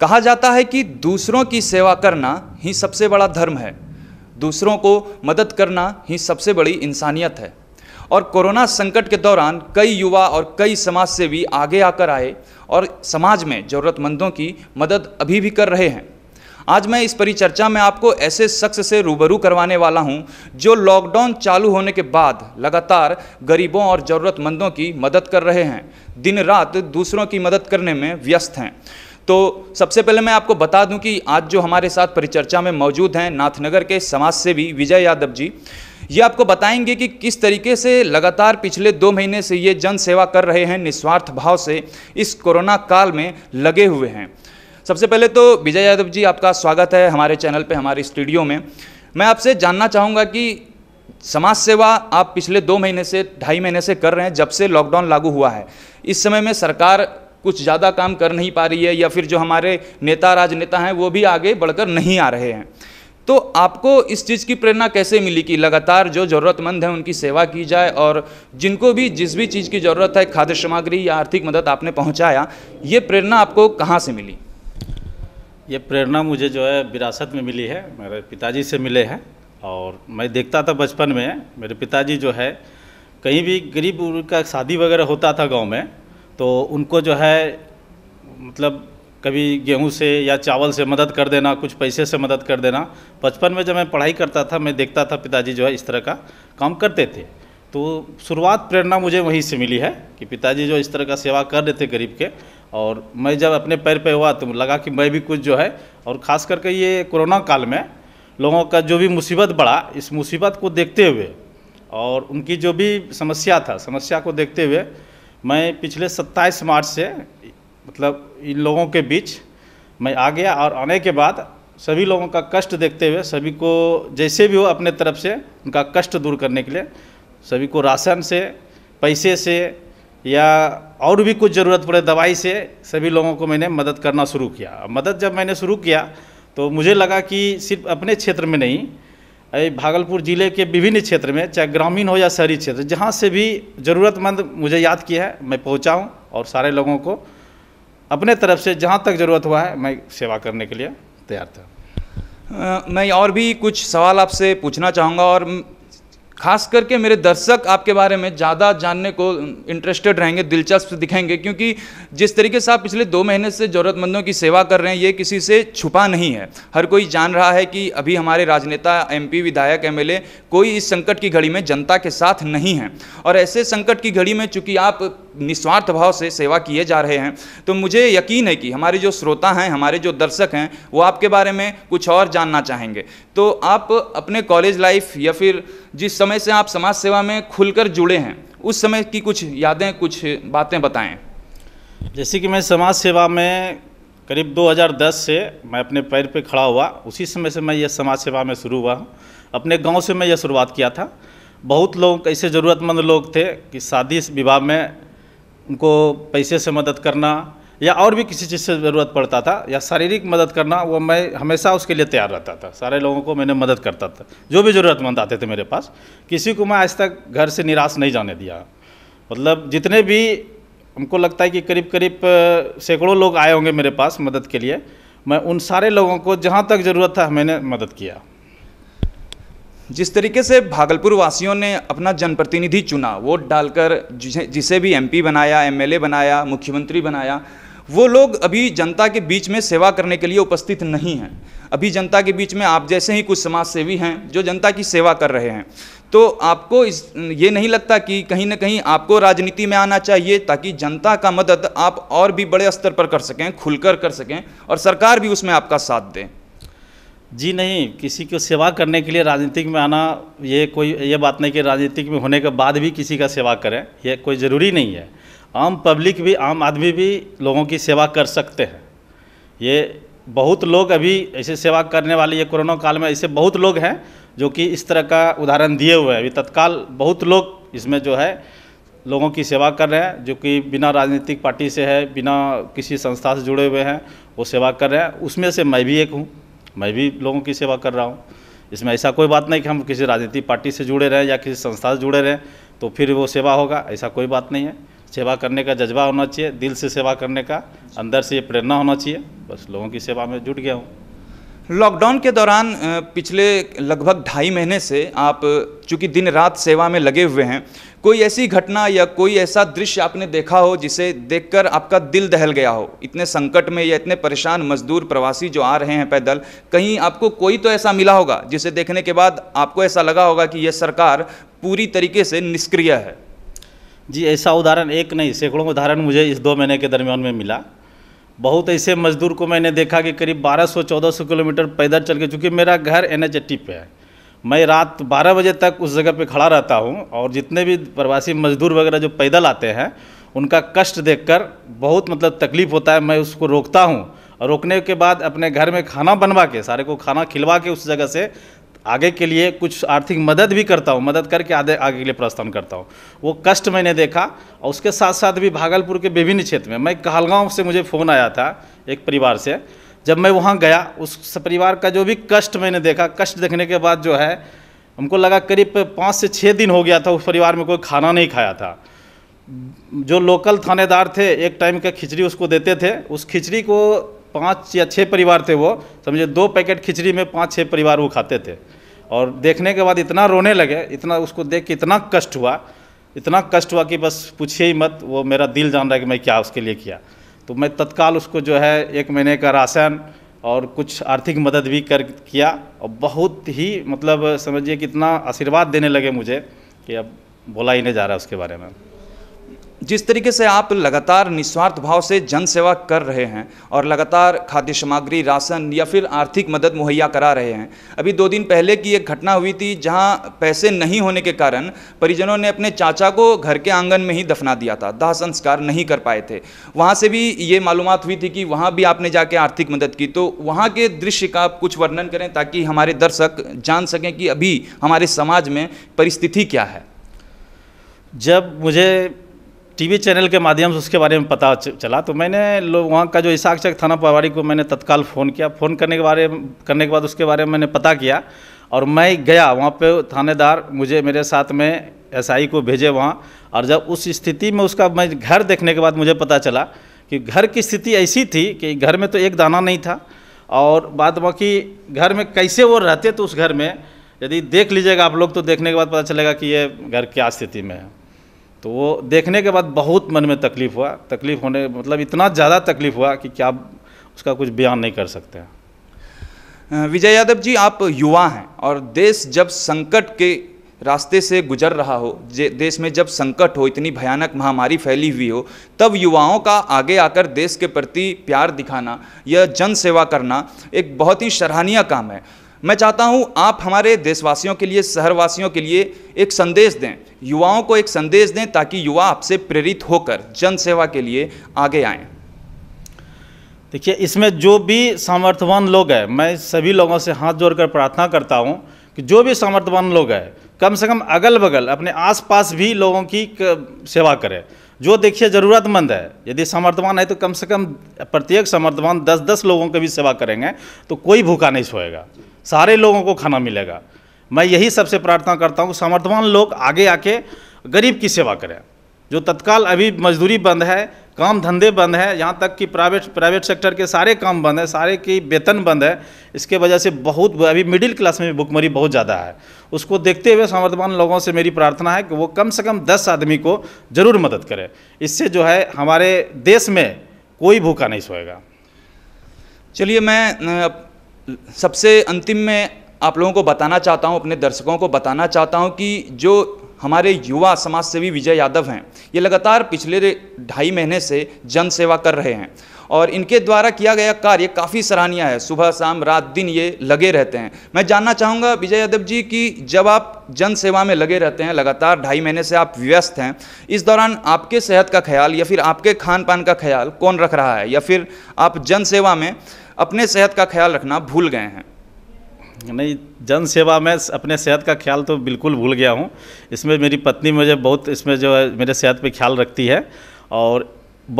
कहा जाता है कि दूसरों की सेवा करना ही सबसे बड़ा धर्म है दूसरों को मदद करना ही सबसे बड़ी इंसानियत है और कोरोना संकट के दौरान कई युवा और कई समाज से भी आगे आकर आए और समाज में ज़रूरतमंदों की मदद अभी भी कर रहे हैं आज मैं इस परिचर्चा में आपको ऐसे शख्स से रूबरू करवाने वाला हूं जो लॉकडाउन चालू होने के बाद लगातार गरीबों और ज़रूरतमंदों की मदद कर रहे हैं दिन रात दूसरों की मदद करने में व्यस्त हैं तो सबसे पहले मैं आपको बता दूं कि आज जो हमारे साथ परिचर्चा में मौजूद हैं नाथनगर के समाज भी विजय यादव जी ये आपको बताएंगे कि किस तरीके से लगातार पिछले दो महीने से ये जन सेवा कर रहे हैं निस्वार्थ भाव से इस कोरोना काल में लगे हुए हैं सबसे पहले तो विजय यादव जी आपका स्वागत है हमारे चैनल पर हमारे स्टूडियो में मैं आपसे जानना चाहूँगा कि समाज सेवा आप पिछले दो महीने से ढाई महीने से कर रहे हैं जब से लॉकडाउन लागू हुआ है इस समय में सरकार कुछ ज़्यादा काम कर नहीं पा रही है या फिर जो हमारे नेता राजनेता हैं वो भी आगे बढ़कर नहीं आ रहे हैं तो आपको इस चीज़ की प्रेरणा कैसे मिली कि लगातार जो ज़रूरतमंद है उनकी सेवा की जाए और जिनको भी जिस भी चीज़ की ज़रूरत है खाद्य सामग्री या आर्थिक मदद आपने पहुँचाया ये प्रेरणा आपको कहाँ से मिली ये प्रेरणा मुझे जो है विरासत में मिली है मेरे पिताजी से मिले हैं और मैं देखता था बचपन में मेरे पिताजी जो है कहीं भी गरीब का शादी वगैरह होता था गाँव में तो उनको जो है मतलब कभी गेहूं से या चावल से मदद कर देना कुछ पैसे से मदद कर देना बचपन में जब मैं पढ़ाई करता था मैं देखता था पिताजी जो है इस तरह का काम करते थे तो शुरुआत प्रेरणा मुझे वहीं से मिली है कि पिताजी जो इस तरह का सेवा कर रहे थे गरीब के और मैं जब अपने पैर पर हुआ तो लगा कि मैं भी कुछ जो है और ख़ास करके ये कोरोना काल में लोगों का जो भी मुसीबत बढ़ा इस मुसीबत को देखते हुए और उनकी जो भी समस्या था समस्या को देखते हुए मैं पिछले 27 मार्च से मतलब इन लोगों के बीच मैं आ गया और आने के बाद सभी लोगों का कष्ट देखते हुए सभी को जैसे भी हो अपने तरफ से उनका कष्ट दूर करने के लिए सभी को राशन से पैसे से या और भी कुछ ज़रूरत पड़े दवाई से सभी लोगों को मैंने मदद करना शुरू किया मदद जब मैंने शुरू किया तो मुझे लगा कि सिर्फ अपने क्षेत्र में नहीं भागलपुर ज़िले के विभिन्न क्षेत्र में चाहे ग्रामीण हो या शहरी क्षेत्र जहाँ से भी ज़रूरतमंद मुझे याद किया है मैं पहुँचा हूँ और सारे लोगों को अपने तरफ से जहाँ तक ज़रूरत हुआ है मैं सेवा करने के लिए तैयार था मैं और भी कुछ सवाल आपसे पूछना चाहूँगा और खास करके मेरे दर्शक आपके बारे में ज़्यादा जानने को इंटरेस्टेड रहेंगे दिलचस्प दिखेंगे क्योंकि जिस तरीके से आप पिछले दो महीने से ज़रूरतमंदों की सेवा कर रहे हैं ये किसी से छुपा नहीं है हर कोई जान रहा है कि अभी हमारे राजनेता एमपी विधायक एमएलए कोई इस संकट की घड़ी में जनता के साथ नहीं है और ऐसे संकट की घड़ी में चूँकि आप निस्वार्थ भाव से सेवा किए जा रहे हैं तो मुझे यकीन है कि हमारे जो श्रोता हैं हमारे जो दर्शक हैं वो आपके बारे में कुछ और जानना चाहेंगे तो आप अपने कॉलेज लाइफ या फिर जिस समय से आप समाज सेवा में खुलकर जुड़े हैं उस समय की कुछ यादें कुछ बातें बताएँ जैसे कि मैं समाज सेवा में करीब 2010 से मैं अपने पैर पे खड़ा हुआ उसी समय से मैं यह समाज सेवा में शुरू हुआ हूँ अपने गांव से मैं यह शुरुआत किया था बहुत लोग ऐसे ज़रूरतमंद लोग थे कि शादी विवाह में उनको पैसे से मदद करना या और भी किसी चीज़ से ज़रूरत पड़ता था या शारीरिक मदद करना वो मैं हमेशा उसके लिए तैयार रहता था सारे लोगों को मैंने मदद करता था जो भी ज़रूरतमंद आते थे मेरे पास किसी को मैं आज तक घर से निराश नहीं जाने दिया मतलब जितने भी हमको लगता है कि करीब करीब सैकड़ों लोग आए होंगे मेरे पास मदद के लिए मैं उन सारे लोगों को जहाँ तक ज़रूरत था मैंने मदद किया जिस तरीके से भागलपुर वासियों ने अपना जनप्रतिनिधि चुना वोट डालकर जिसे जिसे भी एमपी बनाया एमएलए बनाया मुख्यमंत्री बनाया वो लोग अभी जनता के बीच में सेवा करने के लिए उपस्थित नहीं हैं अभी जनता के बीच में आप जैसे ही कुछ समाज सेवी हैं जो जनता की सेवा कर रहे हैं तो आपको इस ये नहीं लगता कि कहीं ना कहीं आपको राजनीति में आना चाहिए ताकि जनता का मदद आप और भी बड़े स्तर पर कर सकें खुलकर कर सकें और सरकार भी उसमें आपका साथ दें जी नहीं किसी को सेवा करने के लिए राजनीतिक में आना ये कोई ये बात नहीं कि राजनीतिक में होने के बाद भी किसी का सेवा करें यह कोई ज़रूरी नहीं है आम पब्लिक भी आम आदमी भी लोगों की सेवा कर सकते हैं ये बहुत लोग अभी ऐसे सेवा करने वाले ये कोरोना काल में ऐसे बहुत लोग हैं जो कि इस तरह का उदाहरण दिए हुए हैं अभी तत्काल बहुत लोग इसमें जो है लोगों की सेवा कर रहे हैं जो कि बिना राजनीतिक पार्टी से है बिना किसी संस्था से जुड़े हुए हैं वो सेवा कर रहे हैं उसमें से मैं भी एक हूँ मैं भी लोगों की सेवा कर रहा हूँ इसमें ऐसा कोई बात नहीं कि हम किसी राजनीतिक पार्टी से जुड़े रहें या किसी संस्था से जुड़े रहें तो फिर वो सेवा होगा ऐसा कोई बात नहीं है सेवा करने का जज्बा होना चाहिए दिल से सेवा करने का अंदर से ये प्रेरणा होना चाहिए बस लोगों की सेवा में जुट गया हूँ लॉकडाउन के दौरान पिछले लगभग ढाई महीने से आप चूँकि दिन रात सेवा में लगे हुए हैं कोई ऐसी घटना या कोई ऐसा दृश्य आपने देखा हो जिसे देखकर आपका दिल दहल गया हो इतने संकट में या इतने परेशान मजदूर प्रवासी जो आ रहे हैं पैदल कहीं आपको कोई तो ऐसा मिला होगा जिसे देखने के बाद आपको ऐसा लगा होगा कि यह सरकार पूरी तरीके से निष्क्रिय है जी ऐसा उदाहरण एक नहीं सैकड़ों उदाहरण मुझे इस दो महीने के दरमियान में मिला बहुत ऐसे मज़दूर को मैंने देखा कि करीब 1200-1400 किलोमीटर पैदल चल के चूँकि मेरा घर एन एच पे है मैं रात 12 बजे तक उस जगह पे खड़ा रहता हूँ और जितने भी प्रवासी मजदूर वगैरह जो पैदल आते हैं उनका कष्ट देखकर बहुत मतलब तकलीफ़ होता है मैं उसको रोकता हूँ और रोकने के बाद अपने घर में खाना बनवा के सारे को खाना खिलवा के उस जगह से आगे के लिए कुछ आर्थिक मदद भी करता हूँ मदद करके आगे आगे के लिए प्रस्थान करता हूँ वो कष्ट मैंने देखा और उसके साथ साथ भी भागलपुर के विभिन्न क्षेत्र में मैं कहलगांव से मुझे फ़ोन आया था एक परिवार से जब मैं वहाँ गया उस परिवार का जो भी कष्ट मैंने देखा कष्ट देखने के बाद जो है हमको लगा करीब पाँच से छः दिन हो गया था उस परिवार में कोई खाना नहीं खाया था जो लोकल थानेदार थे एक टाइम का खिचड़ी उसको देते थे उस खिचड़ी को पाँच या छः परिवार थे वो समझे तो दो पैकेट खिचड़ी में पाँच छः परिवार वो खाते थे और देखने के बाद इतना रोने लगे इतना उसको देख के इतना कष्ट हुआ इतना कष्ट हुआ कि बस पूछिए ही मत वो मेरा दिल जान रहा है कि मैं क्या उसके लिए किया तो मैं तत्काल उसको जो है एक महीने का राशन और कुछ आर्थिक मदद भी कर किया और बहुत ही मतलब समझिए कितना आशीर्वाद देने लगे मुझे कि अब बोला ही नहीं जा रहा उसके बारे में जिस तरीके से आप लगातार निस्वार्थ भाव से जन सेवा कर रहे हैं और लगातार खाद्य सामग्री राशन या फिर आर्थिक मदद मुहैया करा रहे हैं अभी दो दिन पहले की एक घटना हुई थी जहां पैसे नहीं होने के कारण परिजनों ने अपने चाचा को घर के आंगन में ही दफना दिया था दाह संस्कार नहीं कर पाए थे वहाँ से भी ये मालूम हुई थी कि वहाँ भी आपने जाके आर्थिक मदद की तो वहाँ के दृश्य का आप कुछ वर्णन करें ताकि हमारे दर्शक जान सकें कि अभी हमारे समाज में परिस्थिति क्या है जब मुझे टीवी चैनल के माध्यम से उसके बारे में पता चला तो मैंने लोग वहाँ का जो चक थाना प्रभारी को मैंने तत्काल फ़ोन किया फ़ोन करने के बारे करने के बाद उसके बारे में मैंने पता किया और मैं गया वहाँ पे थानेदार मुझे मेरे साथ में एसआई को भेजे वहाँ और जब उस स्थिति में उसका मैं घर देखने के बाद मुझे पता चला कि घर की स्थिति ऐसी थी कि घर में तो एक दाना नहीं था और बाद बाकी घर में कैसे वो रहते तो उस घर में यदि देख लीजिएगा आप लोग तो देखने के बाद पता चलेगा कि ये घर क्या स्थिति में है तो वो देखने के बाद बहुत मन में तकलीफ़ हुआ तकलीफ़ होने मतलब इतना ज़्यादा तकलीफ़ हुआ कि क्या उसका कुछ बयान नहीं कर सकते हैं विजय यादव जी आप युवा हैं और देश जब संकट के रास्ते से गुजर रहा हो देश में जब संकट हो इतनी भयानक महामारी फैली हुई हो तब युवाओं का आगे आकर देश के प्रति प्यार दिखाना या जन सेवा करना एक बहुत ही सराहनीय काम है मैं चाहता हूं आप हमारे देशवासियों के लिए शहरवासियों के लिए एक संदेश दें युवाओं को एक संदेश दें ताकि युवा आपसे प्रेरित होकर जन सेवा के लिए आगे आएँ देखिए इसमें जो भी सामर्थ्यवान लोग हैं मैं सभी लोगों से हाथ जोड़कर प्रार्थना करता हूं कि जो भी सामर्थ्यवान लोग हैं कम से कम अगल बगल अपने आसपास भी लोगों की सेवा करें जो देखिए ज़रूरतमंद है यदि समर्थवान है तो कम से कम प्रत्येक समर्थवान दस दस लोगों की भी सेवा करेंगे तो कोई भूखा नहीं सोएगा सारे लोगों को खाना मिलेगा मैं यही सबसे प्रार्थना करता हूँ समर्थवान लोग आगे आके गरीब की सेवा करें जो तत्काल अभी मजदूरी बंद है काम धंधे बंद है यहाँ तक कि प्राइवेट प्राइवेट सेक्टर के सारे काम बंद है सारे की वेतन बंद है इसके वजह से बहुत अभी मिडिल क्लास में भुखमरी बहुत ज़्यादा है उसको देखते हुए समर्थवान लोगों से मेरी प्रार्थना है कि वो कम से कम दस आदमी को ज़रूर मदद करें इससे जो है हमारे देश में कोई भूखा नहीं सोएगा चलिए मैं सबसे अंतिम में आप लोगों को बताना चाहता हूं अपने दर्शकों को बताना चाहता हूं कि जो हमारे युवा समाज सेवी विजय यादव हैं ये लगातार पिछले ढाई महीने से जन सेवा कर रहे हैं और इनके द्वारा किया गया कार्य काफ़ी सराहनीय है सुबह शाम रात दिन ये लगे रहते हैं मैं जानना चाहूँगा विजय यादव जी कि जब आप जन सेवा में लगे रहते हैं लगातार ढाई महीने से आप व्यस्त हैं इस दौरान आपके सेहत का ख्याल या फिर आपके खान पान का ख्याल कौन रख रहा है या फिर आप जन सेवा में अपने सेहत का ख्याल रखना भूल गए हैं नहीं जन सेवा में अपने सेहत का ख्याल तो बिल्कुल भूल गया हूँ इसमें मेरी पत्नी मुझे बहुत इसमें जो है मेरे सेहत पे ख्याल रखती है और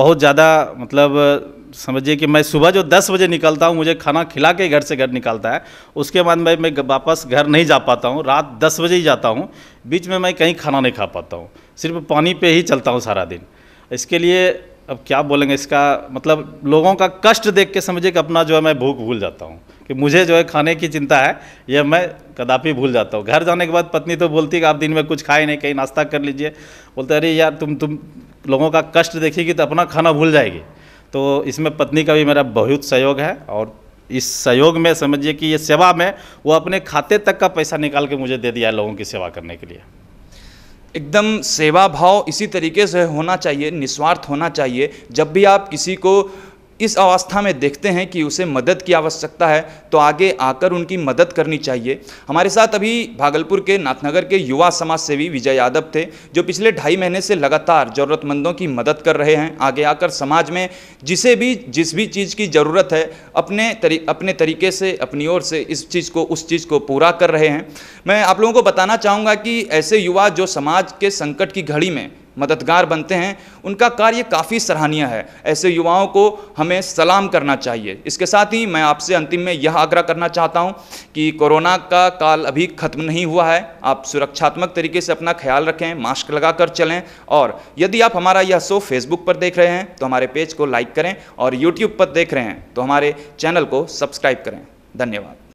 बहुत ज़्यादा मतलब समझिए कि मैं सुबह जो 10 बजे निकलता हूँ मुझे खाना खिला के घर से घर निकलता है उसके बाद मैं मैं वापस घर नहीं जा पाता हूँ रात 10 बजे ही जाता हूँ बीच में मैं कहीं खाना नहीं खा पाता हूँ सिर्फ पानी पे ही चलता हूँ सारा दिन इसके लिए अब क्या बोलेंगे इसका मतलब लोगों का कष्ट देख के समझिए कि अपना जो है मैं भूख भूल जाता हूँ कि मुझे जो है खाने की चिंता है यह मैं कदापि भूल जाता हूँ घर जाने के बाद पत्नी तो बोलती है कि आप दिन में कुछ खाए नहीं कहीं नाश्ता कर लीजिए बोलते अरे यार तुम तुम लोगों का कष्ट देखेगी तो अपना खाना भूल जाएगी तो इसमें पत्नी का भी मेरा बहुत सहयोग है और इस सहयोग में समझिए कि ये सेवा में वो अपने खाते तक का पैसा निकाल के मुझे दे दिया है लोगों की सेवा करने के लिए एकदम सेवा भाव इसी तरीके से होना चाहिए निस्वार्थ होना चाहिए जब भी आप किसी को इस अवस्था में देखते हैं कि उसे मदद की आवश्यकता है तो आगे आकर उनकी मदद करनी चाहिए हमारे साथ अभी भागलपुर के नाथनगर के युवा समाज सेवी विजय यादव थे जो पिछले ढाई महीने से लगातार ज़रूरतमंदों की मदद कर रहे हैं आगे आकर समाज में जिसे भी जिस भी चीज़ की ज़रूरत है अपने तरी अपने तरीके से अपनी ओर से इस चीज़ को उस चीज़ को पूरा कर रहे हैं मैं आप लोगों को बताना चाहूँगा कि ऐसे युवा जो समाज के संकट की घड़ी में मददगार बनते हैं उनका कार्य काफ़ी सराहनीय है ऐसे युवाओं को हमें सलाम करना चाहिए इसके साथ ही मैं आपसे अंतिम में यह आग्रह करना चाहता हूं कि कोरोना का काल अभी खत्म नहीं हुआ है आप सुरक्षात्मक तरीके से अपना ख्याल रखें मास्क लगाकर चलें और यदि आप हमारा यह शो फेसबुक पर देख रहे हैं तो हमारे पेज को लाइक करें और यूट्यूब पर देख रहे हैं तो हमारे चैनल को सब्सक्राइब करें धन्यवाद